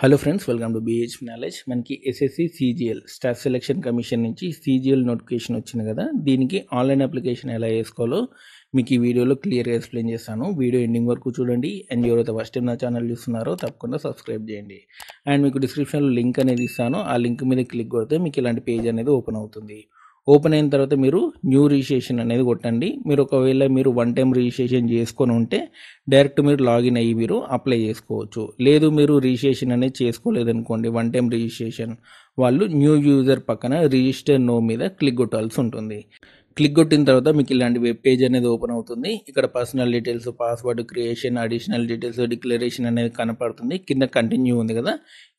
hello friends welcome to BH knowledge మనకి SSC CGL staff selection commission నుంచి CGL notification వచ్చింది కదా దీనికి ఆన్లైన్ అప్లికేషన్ ఎలా వేసుకోవాలో మీకు ఈ వీడియోలో క్లియర్గా ఎక్స్ప్లెయిన్ చేస్తాను వీడియో ఎండింగ్ వరకు చూడండి అండ్ ఎవరైతే ఫస్ట్ టైం నా ఛానల్ చూస్తున్నారో తప్పకుండా సబ్స్క్రైబ్ చేయండి అండ్ మీకు డిస్క్రిప్షన్లో లింక్ అనేది ఇస్తాను ఆ లింక్ మీద క్లిక్ కొడితే మీకు ఇలాంటి పేజ్ అనేది ఓపెన్ అవుతుంది ఓపెన్ అయిన తర్వాత మీరు న్యూ రిజిస్ట్రేషన్ అనేది కొట్టండి మీరు ఒకవేళ మీరు వన్ టైం రిజిస్ట్రేషన్ చేసుకొని ఉంటే డైరెక్ట్ మీరు లాగిన్ అయ్యి మీరు అప్లై చేసుకోవచ్చు లేదు మీరు రిజిస్ట్రేషన్ అనేది చేసుకోలేదనుకోండి వన్ టైం రిజిస్ట్రేషన్ వాళ్ళు న్యూ యూజర్ పక్కన రిజిస్టర్ నో మీద క్లిక్ కొట్టాల్సి ఉంటుంది క్లిక్ కొట్టిన తర్వాత మీకు ఇలాంటి వెబ్ పేజ్ అనేది ఓపెన్ అవుతుంది ఇక్కడ personal details password creation additional details declaration అనేది కనపడుతుంది కింద కంటిన్యూ ఉంది కదా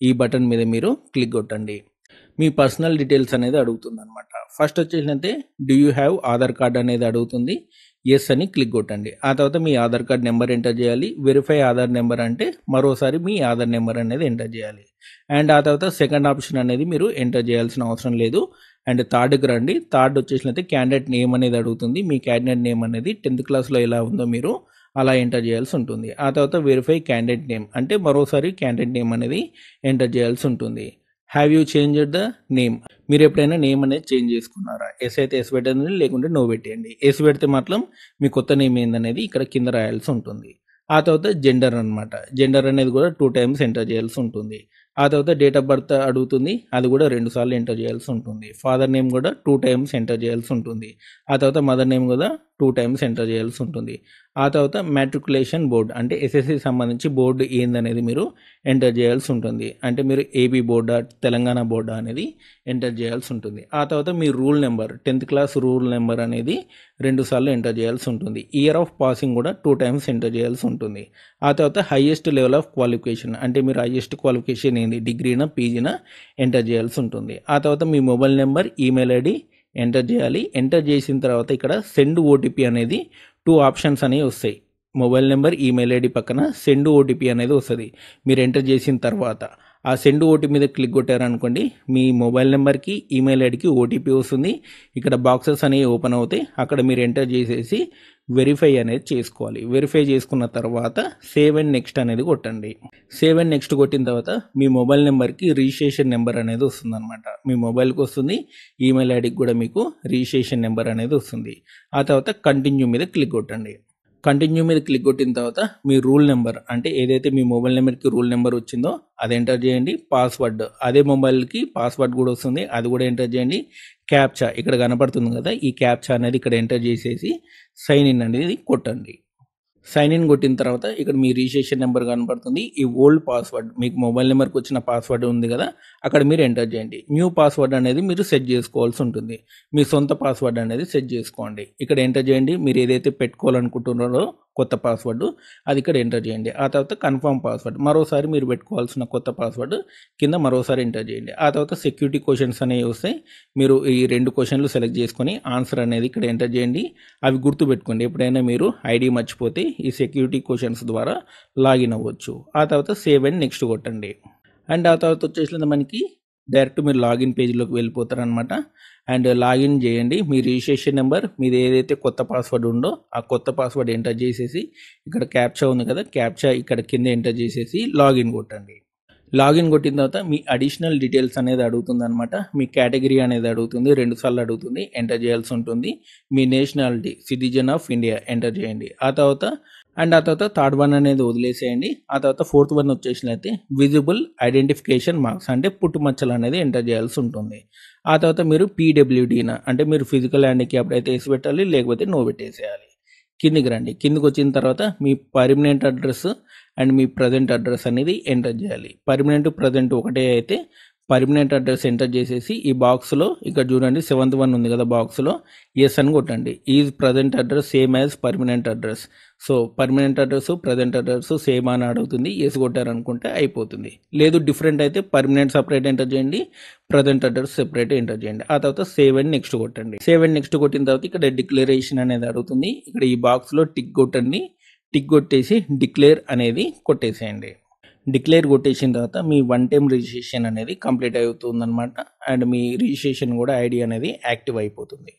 ఈ బటన్ మీద మీరు క్లిక్ కొట్టండి మీ పర్సనల్ డీటెయిల్స్ అనేది అడుగుతుంది అనమాట ఫస్ట్ వచ్చేసినైతే do you have Aadhaar card అనేది అడుగుతుంది ఎస్ అని క్లిక్ కొట్టండి ఆ తర్వాత మీ ఆధార్ కార్డ్ నెంబర్ ఎంటర్ చేయాలి వెరిఫై ఆధార్ నెంబర్ అంటే మరోసారి మీ ఆధార్ నెంబర్ అనేది ఎంటర్ చేయాలి అండ్ ఆ తర్వాత సెకండ్ ఆప్షన్ అనేది మీరు ఎంటర్ చేయాల్సిన అవసరం లేదు అండ్ థర్డ్కి రండి థర్డ్ వచ్చేసినైతే క్యాండిడేట్ నేమ్ అనేది అడుగుతుంది మీ క్యాండిడేట్ నేమ్ అనేది టెన్త్ క్లాస్లో ఎలా ఉందో మీరు అలా ఎంటర్ చేయాల్సి ఉంటుంది ఆ తర్వాత వెరిఫై క్యాండిడేట్ నేమ్ అంటే మరోసారి క్యాండిడేట్ నేమ్ అనేది ఎంటర్ చేయాల్సి ఉంటుంది have you change the name మీరు ఎప్పుడైనా నేమ్ అనేది చేంజ్ చేసుకున్నారా ఎస్ అయితే ఎస్ పెట్టండి లేకుంటే నో పెట్టేయండి ఎస్ పెడితే మాత్రం మీ కొత్త నేమ్ ఏందనేది ఇక్కడ కింద రాయాల్సి ఉంటుంది ఆ తర్వాత జెండర్ అనమాట జెండర్ అనేది కూడా టూ టైమ్స్ ఎంటర్ చేయాల్సి ఉంటుంది ఆ తర్వాత డేట్ ఆఫ్ బర్త్ అడుగుతుంది అది కూడా రెండు సార్లు ఎంటర్ చేయాల్సి ఉంటుంది ఫాదర్ నేమ్ కూడా టూ టైమ్స్ ఎంటర్ చేయాల్సి ఉంటుంది ఆ తర్వాత మదర్ నేమ్ కూడా టూ టైమ్స్ ఎంటర్ చేయాల్సి ఉంటుంది ఆ తర్వాత మ్యాట్రికులేషన్ బోర్డు అంటే ఎస్ఎస్సి సంబంధించి బోర్డు ఏందనేది మీరు ఎంటర్ చేయాల్సి ఉంటుంది అంటే మీరు ఏబీ బోర్డా తెలంగాణ బోర్డా అనేది ఎంటర్ చేయాల్సి ఉంటుంది ఆ తర్వాత మీ roll number tenth class roll number అనేది రెండుసార్లు ఎంటర్ చేయాల్సి ఉంటుంది ఇయర్ ఆఫ్ పాసింగ్ కూడా టూ టైమ్స్ ఎంటర్ చేయాల్సి ఉంటుంది ఆ తర్వాత హైయెస్ట్ లెవెల్ ఆఫ్ క్వాలిఫికేషన్ అంటే మీరు హైయెస్ట్ క్వాలిఫికేషన్ చేయండి డిగ్రీన పీజీన ఎంటర్ చేయాల్సి ఉంటుంది ఆ తర్వాత మీ mobile number email ID enter చేయాలి ఎంటర్ చేసిన తర్వాత ఇక్కడ సెండ్ ఓటీపీ అనేది టూ ఆప్షన్స్ అనేవి వస్తాయి మొబైల్ నెంబర్ ఈమెయిల్ ఐడి పక్కన సెండ్ ఓటీపీ అనేది వస్తుంది మీరు ఎంటర్ చేసిన తర్వాత ఆ సెండ్ ఓటీ మీద క్లిక్ కొట్టారనుకోండి మీ మొబైల్ నెంబర్కి ఈమెయిల్ ఐడికి ఓటీపీ వస్తుంది ఇక్కడ బాక్సెస్ అనేవి ఓపెన్ అవుతాయి అక్కడ మీరు ఎంటర్ చేసేసి వెరిఫై అనేది చేసుకోవాలి వెరిఫై చేసుకున్న తర్వాత సేవ్ అండ్ నెక్స్ట్ అనేది కొట్టండి సేవ్ అండ్ నెక్స్ట్ కొట్టిన తర్వాత మీ మొబైల్ నెంబర్కి రిజిస్ట్రేషన్ నెంబర్ అనేది అనమాట మీ మొబైల్కి వస్తుంది ఈమెయిల్ ఐడికి కూడా మీకు రిజిస్ట్రేషన్ నెంబర్ అనేది వస్తుంది ఆ తర్వాత కంటిన్యూ మీద క్లిక్ కొట్టండి కంటిన్యూ మీద క్లిక్ కొట్టిన తర్వాత మీ రూల్ నెంబర్ అంటే ఏదైతే మీ మొబైల్ నెంబర్కి రూల్ నెంబర్ వచ్చిందో అది ఎంటర్ చేయండి పాస్వర్డ్ అదే మొబైల్కి పాస్వర్డ్ కూడా వస్తుంది అది కూడా ఎంటర్ చేయండి క్యాప్చా ఇక్కడ కనపడుతుంది కదా ఈ క్యాప్చా అనేది ఇక్కడ ఎంటర్ చేసేసి సైన్ ఇన్ అనేది కొట్టండి సైన్ ఇన్ కొట్టిన తర్వాత ఇక్కడ మీ రిజిస్ట్రేషన్ నెంబర్ కనబడుతుంది ఈ ఓల్డ్ పాస్వర్డ్ మీకు మొబైల్ నెంబర్కి వచ్చిన పాస్వర్డ్ ఉంది కదా అక్కడ మీరు ఎంటర్ చేయండి న్యూ పాస్వర్డ్ అనేది మీరు సెట్ చేసుకోవాల్సి ఉంటుంది మీ సొంత పాస్వర్డ్ అనేది సెట్ చేసుకోండి ఇక్కడ ఎంటర్ చేయండి మీరు ఏదైతే పెట్టుకోవాలనుకుంటున్నారో కొత్త పాస్వర్డ్ అది ఇక్కడ ఎంటర్ చేయండి ఆ తర్వాత కన్ఫర్మ్ పాస్వర్డ్ మరోసారి మీరు పెట్టుకోవాల్సిన కొత్త పాస్వర్డ్ కింద మరోసారి ఎంటర్ చేయండి ఆ తర్వాత సెక్యూరిటీ క్వశ్చన్స్ అనేవి వస్తాయి మీరు ఈ రెండు క్వశ్చన్లు సెలెక్ట్ చేసుకొని ఆన్సర్ అనేది ఇక్కడ ఎంటర్ చేయండి అవి గుర్తుపెట్టుకోండి ఎప్పుడైనా మీరు ఐడి మర్చిపోతే ఈ సెక్యూరిటీ క్వశ్చన్స్ ద్వారా లాగిన్ అవ్వచ్చు ఆ తర్వాత సేవ్ అండ్ నెక్స్ట్ కొట్టండి అండ్ ఆ తర్వాత వచ్చేసిన మనకి డైరెక్ట్ మీరు లాగిన్ పేజ్లోకి వెళ్ళిపోతారనమాట అండ్ లాగిన్ చేయండి మీ రిజిస్ట్రేషన్ నెంబర్ మీది ఏదైతే కొత్త పాస్వర్డ్ ఉందో ఆ కొత్త పాస్వర్డ్ ఎంటర్ చేసేసి ఇక్కడ క్యాప్చా ఉంది కదా క్యాప్చా ఇక్కడ కింద ఎంటర్ చేసేసి లాగిన్ కొట్టండి లాగిన్ కొట్టిన తర్వాత మీ అడిషనల్ డీటెయిల్స్ అనేది అడుగుతుంది అనమాట మీ కేటగిరీ అనేది అడుగుతుంది రెండు సార్లు అడుగుతుంది ఎంటర్ చేయాల్సి ఉంటుంది మీ nationality citizen of India enter చేయండి ఆ తర్వాత అండ్ ఆ తర్వాత థర్డ్ వన్ అనేది వదిలేసేయండి ఆ తర్వాత ఫోర్త్ వన్ వచ్చేసినైతే విజిబుల్ ఐడెంటిఫికేషన్ మార్క్స్ అంటే పుట్టుమచ్చలు అనేది ఎంటర్ చేయాల్సి ఉంటుంది ఆ తర్వాత మీరు పీడబ్ల్యూడీన అంటే మీరు ఫిజికల్ హ్యాండిక్యాప్ అయితే వేసి పెట్టాలి లేకపోతే నో పెట్టేసేయాలి కిందికి రండి కిందికి వచ్చిన తర్వాత మీ పర్మనెంట్ అడ్రస్ అండ్ మీ ప్రజెంట్ అడ్రస్ అనేది ఎంటర్ చేయాలి పర్మనెంట్ ప్రజెంట్ ఒకటే అయితే పర్మనెంట్ అడ్రస్ ఎంటర్ చేసేసి ఈ బాక్స్లో ఇక్కడ చూడండి సెవెంత్ వన్ ఉంది కదా బాక్స్లో ఎస్ అని కొట్టండి is present address same as permanent address so permanent address present address same అని అడుగుతుంది కొట్టారు అనుకుంటే అయిపోతుంది లేదు డిఫరెంట్ అయితే పర్మనెంట్ సపరేట్ ఎంటర్ చేయండి ప్రజెంట్ అడ్రస్ సెపరేట్ ఎంటర్ చేయండి ఆ తర్వాత సేవ్ అండ్ నెక్స్ట్ కొట్టండి సేవ్ అండ్ నెక్స్ట్ కొట్టిన తర్వాత ఇక్కడ డిక్లరేషన్ అనేది అడుగుతుంది ఇక్కడ ఈ బాక్స్లో టిక్ కొట్టండి టిక్ కొట్టేసి డిక్లేర్ అనేది కొట్టేసేయండి డిక్లేర్ కొట్టేసిన తర్వాత మీ వన్ టైం రిజిస్ట్రేషన్ అనేది కంప్లీట్ అవుతుందన్నమాట అండ్ మీ రిజిస్ట్రేషన్ కూడా ఐడి అనేది యాక్టివ్ అయిపోతుంది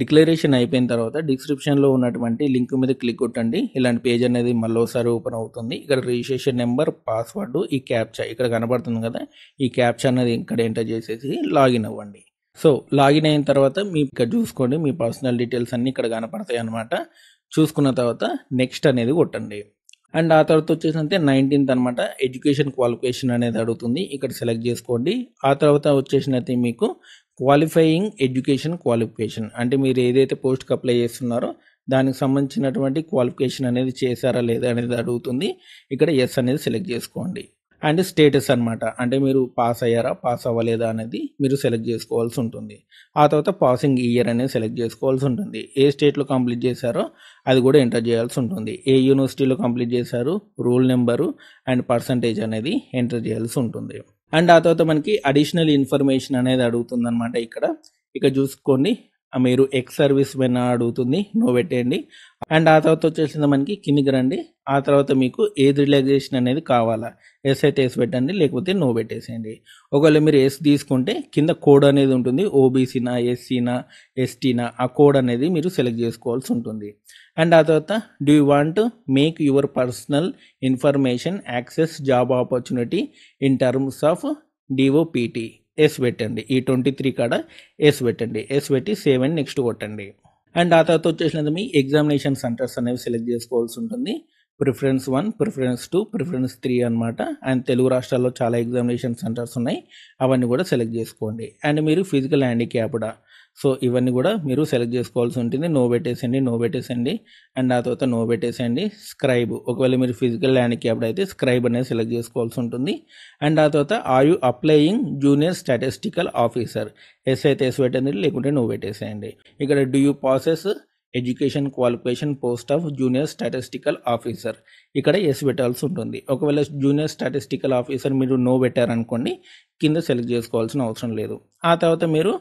డిక్లరేషన్ అయిపోయిన తర్వాత డిస్క్రిప్షన్లో ఉన్నటువంటి లింక్ మీద క్లిక్ కొట్టండి ఇలాంటి పేజ్ అనేది ఒకసారి ఓపెన్ అవుతుంది ఇక్కడ రిజిస్ట్రేషన్ నెంబర్ పాస్వర్డ్ ఈ క్యాప్చా ఇక్కడ కనబడుతుంది కదా ఈ క్యాప్చా అనేది ఇక్కడ ఎంటర్ చేసేసి లాగిన్ అవ్వండి సో లాగిన్ అయిన తర్వాత మీ ఇక్కడ చూసుకోండి మీ పర్సనల్ డీటెయిల్స్ అన్నీ ఇక్కడ కనపడతాయి అనమాట చూసుకున్న తర్వాత నెక్స్ట్ అనేది కొట్టండి అండ్ ఆ తర్వాత వచ్చేసంటే నైన్టీన్త్ అనమాట ఎడ్యుకేషన్ క్వాలిఫికేషన్ అనేది అడుగుతుంది ఇక్కడ సెలెక్ట్ చేసుకోండి ఆ తర్వాత వచ్చేసినైతే మీకు క్వాలిఫైయింగ్ ఎడ్యుకేషన్ క్వాలిఫికేషన్ అంటే మీరు ఏదైతే పోస్ట్కి అప్లై చేస్తున్నారో దానికి సంబంధించినటువంటి క్వాలిఫికేషన్ అనేది చేశారా లేదా అనేది అడుగుతుంది ఇక్కడ ఎస్ అనేది సెలెక్ట్ చేసుకోండి అండ్ స్టేటస్ అనమాట అంటే మీరు పాస్ అయ్యారా పాస్ అవ్వలేదా అనేది మీరు సెలెక్ట్ చేసుకోవాల్సి ఉంటుంది ఆ తర్వాత పాసింగ్ ఇయర్ అనేది సెలెక్ట్ చేసుకోవాల్సి ఉంటుంది ఏ స్టేట్లో కంప్లీట్ చేశారో అది కూడా ఎంటర్ చేయాల్సి ఉంటుంది ఏ యూనివర్సిటీలో కంప్లీట్ చేశారు రూల్ నెంబరు అండ్ పర్సంటేజ్ అనేది ఎంటర్ చేయాల్సి ఉంటుంది అండ్ ఆ తర్వాత మనకి అడిషనల్ ఇన్ఫర్మేషన్ అనేది అడుగుతుంది అనమాట ఇక్కడ ఇక్కడ చూసుకోండి మీరు ఎక్స్ సర్వీస్ మెన్ అడుగుతుంది నో పెట్టేయండి అండ్ ఆ తర్వాత వచ్చేసింది మనకి కిందికి రండి ఆ తర్వాత మీకు ఏది రిలాక్సేషన్ అనేది కావాలా ఎస్ అయితే ఎస్ పెట్టండి లేకపోతే నో పెట్టేసేయండి ఒకవేళ మీరు ఎస్ తీసుకుంటే కింద కోడ్ అనేది ఉంటుంది ఓబీసీనా ఎస్సీనా ఎస్టీనా ఆ కోడ్ అనేది మీరు సెలెక్ట్ చేసుకోవాల్సి ఉంటుంది అండ్ ఆ తర్వాత do you want make your personal information access job opportunity in terms of DOPT yes పెట్టండి ఈ ట్వంటీ త్రీ కాడ ఎస్ పెట్టండి ఎస్ పెట్టి సేవ్ అండ్ నెక్స్ట్ కొట్టండి అండ్ ఆ తర్వాత వచ్చేసినది మీ ఎగ్జామినేషన్ సెంటర్స్ అనేవి సెలెక్ట్ చేసుకోవాల్సి ఉంటుంది preference one preference two preference three అనమాట అండ్ తెలుగు రాష్ట్రాల్లో చాలా ఎగ్జామినేషన్ సెంటర్స్ ఉన్నాయి అవన్నీ కూడా సెలెక్ట్ చేసుకోండి అండ్ మీరు ఫిజికల్ హ్యాండిక్యాప్డా సో ఇవన్నీ కూడా మీరు సెలెక్ట్ చేసుకోవాల్సి ఉంటుంది నో పెట్టేసండి నో పెట్టేసండి అండ్ ఆ తర్వాత నో పెట్టేసండి స్క్రైబ్ ఒకవేళ మీరు ఫిజికల్ హ్యాండిక్యాప్డ్ అయితే స్క్రైబ్ అనేది సెలెక్ట్ చేసుకోవాల్సి ఉంటుంది అండ్ ఆ తర్వాత are you applying junior statistical officer yes అయితే ఎస్ పెట్టండి లేకుంటే నో పెట్టేసేయండి ఇక్కడ do you process education qualification post of junior statistical officer ఇక్కడ ఎస్ పెట్టాల్సి ఉంటుంది ఒకవేళ జూనియర్ స్టాటిస్టికల్ ఆఫీసర్ మీరు నో పెట్టారనుకోండి కింద సెలెక్ట్ చేసుకోవాల్సిన అవసరం లేదు ఆ తర్వాత మీరు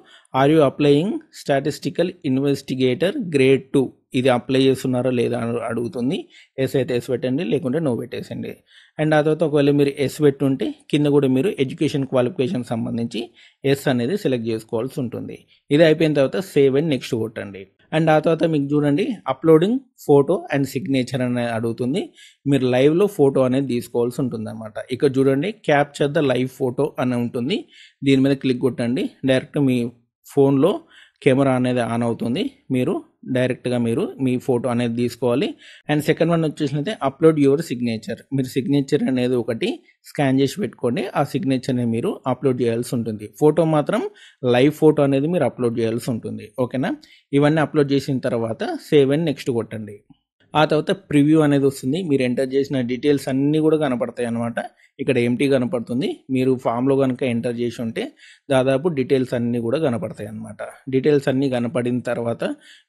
are you applying statistical investigator grade two ఇది అప్లై చేస్తున్నారా లేదా అని అడుగుతుంది ఎస్ అయితే ఎస్ పెట్టండి లేకుంటే నో పెట్టేసండి అండ్ ఆ తర్వాత ఒకవేళ మీరు ఎస్ పెట్టుంటే కింద కూడా మీరు ఎడ్యుకేషన్ క్వాలిఫికేషన్ సంబంధించి ఎస్ అనేది సెలెక్ట్ చేసుకోవాల్సి ఉంటుంది ఇది అయిపోయిన తర్వాత సేవ్ అండ్ నెక్స్ట్ కొట్టండి అండ్ ఆ తర్వాత మీకు చూడండి అప్లోడింగ్ ఫోటో అండ్ సిగ్నేచర్ అనేది అడుగుతుంది మీరు లైవ్లో ఫోటో అనేది తీసుకోవాల్సి ఉంటుంది అనమాట ఇక్కడ చూడండి క్యాప్చర్ ద లైవ్ ఫోటో అని ఉంటుంది దీని మీద క్లిక్ కొట్టండి డైరెక్ట్ మీ ఫోన్లో కెమెరా అనేది ఆన్ అవుతుంది మీరు డైరెక్ట్గా మీరు మీ ఫోటో అనేది తీసుకోవాలి అండ్ సెకండ్ వన్ వచ్చేసినైతే అప్లోడ్ యువర్ సిగ్నేచర్ మీరు సిగ్నేచర్ అనేది ఒకటి స్కాన్ చేసి పెట్టుకోండి ఆ సిగ్నేచర్ని మీరు అప్లోడ్ చేయాల్సి ఉంటుంది ఫోటో మాత్రం లైవ్ ఫోటో అనేది మీరు అప్లోడ్ చేయాల్సి ఉంటుంది ఓకేనా ఇవన్నీ అప్లోడ్ చేసిన తర్వాత సేవ్ అని నెక్స్ట్ కొట్టండి ఆ తర్వాత ప్రివ్యూ అనేది వస్తుంది మీరు ఎంటర్ చేసిన డీటెయిల్స్ అన్నీ కూడా కనపడతాయి అనమాట ఇక్కడ ఎంటీ కనపడుతుంది మీరు ఫామ్లో కనుక ఎంటర్ చేసి ఉంటే దాదాపు డీటెయిల్స్ అన్నీ కూడా కనపడతాయి అనమాట డీటెయిల్స్ అన్నీ కనపడిన తర్వాత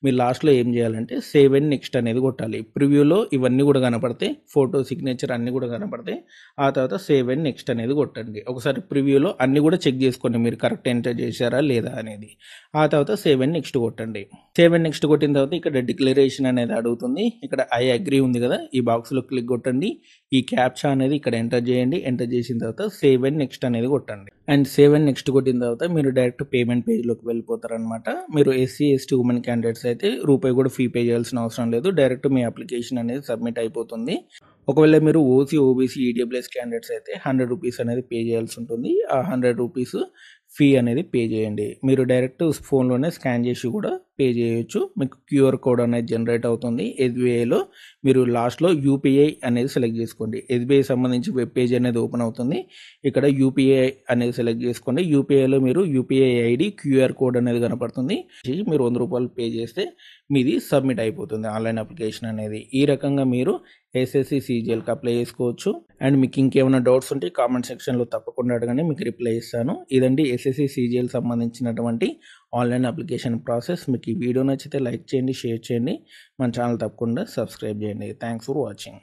మీరు లాస్ట్లో ఏం చేయాలంటే సేవ్ అండ్ నెక్స్ట్ అనేది కొట్టాలి ప్రివ్యూలో ఇవన్నీ కూడా కనపడతాయి ఫోటో సిగ్నేచర్ అన్నీ కూడా కనపడతాయి ఆ తర్వాత సేవ్ అండ్ నెక్స్ట్ అనేది కొట్టండి ఒకసారి ప్రివ్యూలో అన్నీ కూడా చెక్ చేసుకోండి మీరు కరెక్ట్ ఎంటర్ చేశారా లేదా అనేది ఆ తర్వాత సేవ్ అండ్ నెక్స్ట్ కొట్టండి సేవ్ అండ్ నెక్స్ట్ కొట్టిన తర్వాత ఇక్కడ డిక్లరేషన్ అనేది అడుగుతుంది ఇక్కడ ఇక్కడ ఐ అగ్రీ ఉంది కదా ఈ బాక్స్లో క్లిక్ కొట్టండి ఈ క్యాప్చా అనేది ఇక్కడ ఎంటర్ చేయండి ఎంటర్ చేసిన తర్వాత సేవ్ అండ్ నెక్స్ట్ అనేది కొట్టండి అండ్ సేవ్ అండ్ నెక్స్ట్ కొట్టిన తర్వాత మీరు డైరెక్ట్ పేమెంట్ పేజ్లోకి వెళ్ళిపోతారనమాట మీరు ఎస్సీ ఎస్టీ ఉమెన్ క్యాండిడేట్స్ అయితే రూపాయి కూడా ఫీ పే చేయాల్సిన అవసరం లేదు డైరెక్ట్ మీ అప్లికేషన్ అనేది సబ్మిట్ అయిపోతుంది ఒకవేళ మీరు ఓసీ ఓబీసీ ఈడబ్ల్యూఎస్ క్యాండిడేట్స్ అయితే హండ్రెడ్ రూపీస్ అనేది పే చేయాల్సి ఉంటుంది ఆ హండ్రెడ్ రూపీస్ ఫీ అనేది పే చేయండి మీరు డైరెక్ట్ ఫోన్లోనే స్కాన్ చేసి కూడా పే చేయొచ్చు మీకు క్యూఆర్ కోడ్ అనేది జనరేట్ అవుతుంది ఎస్బీఐలో మీరు లాస్ట్లో యూపీఐ అనేది సెలెక్ట్ చేసుకోండి ఎస్బీఐ సంబంధించి వెబ్ పేజ్ అనేది ఓపెన్ అవుతుంది ఇక్కడ యూపీఐ అనేది సెలెక్ట్ చేసుకోండి యూపీఐలో మీరు యూపీఐ ఐడి క్యూఆర్ కోడ్ అనేది కనపడుతుంది మీరు వంద రూపాయలు పే చేస్తే మీది సబ్మిట్ అయిపోతుంది ఆన్లైన్ అప్లికేషన్ అనేది ఈ రకంగా మీరు ఎస్ఎస్సి సీజీఎల్కి అప్లై చేసుకోవచ్చు అండ్ మీకు ఇంకేమైనా డౌట్స్ ఉంటే కామెంట్ సెక్షన్లో తప్పకుండా అడగండి మీకు రిప్లై ఇస్తాను ఇదండి ఎస్ఎస్సి సీజీఎల్ సంబంధించినటువంటి ఆన్లైన్ అప్లికేషన్ ప్రాసెస్ మీకు ఈ వీడియో నచ్చితే లైక్ చేయండి షేర్ చేయండి మన ఛానల్ తప్పకుండా సబ్స్క్రైబ్ చేయండి థ్యాంక్స్ ఫర్ వాచింగ్